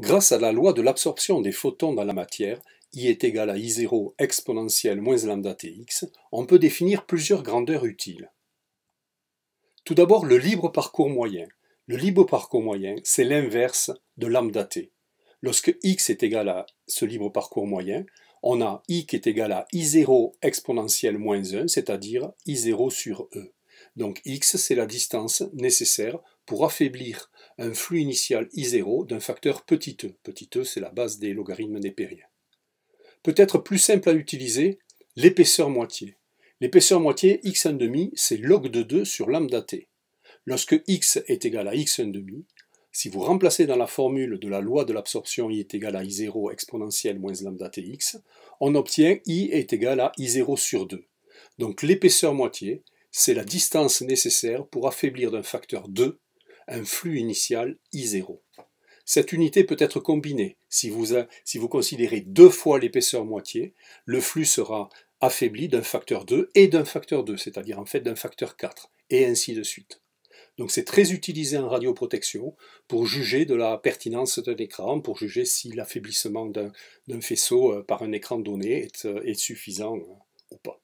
grâce à la loi de l'absorption des photons dans la matière, I est égal à I0 exponentielle moins lambda Tx, on peut définir plusieurs grandeurs utiles. Tout d'abord, le libre parcours moyen. Le libre parcours moyen, c'est l'inverse de lambda T. Lorsque x est égal à ce libre parcours moyen, on a i qui est égal à i0 exponentielle moins 1, c'est-à-dire i0 sur e. Donc x, c'est la distance nécessaire pour affaiblir un flux initial I0 d'un facteur petit e. Petit e, c'est la base des logarithmes népériens. Peut-être plus simple à utiliser, l'épaisseur moitié. L'épaisseur moitié, x1,5, c'est log de 2 sur lambda t. Lorsque x est égal à x1,5, si vous remplacez dans la formule de la loi de l'absorption i est égal à i0 exponentielle moins lambda tx, on obtient i est égal à i0 sur 2. Donc l'épaisseur moitié, c'est la distance nécessaire pour affaiblir d'un facteur 2 un flux initial I0. Cette unité peut être combinée. Si vous, si vous considérez deux fois l'épaisseur moitié, le flux sera affaibli d'un facteur 2 et d'un facteur 2, c'est-à-dire en fait d'un facteur 4, et ainsi de suite. Donc c'est très utilisé en radioprotection pour juger de la pertinence d'un écran, pour juger si l'affaiblissement d'un faisceau euh, par un écran donné est euh, suffisant euh, ou pas.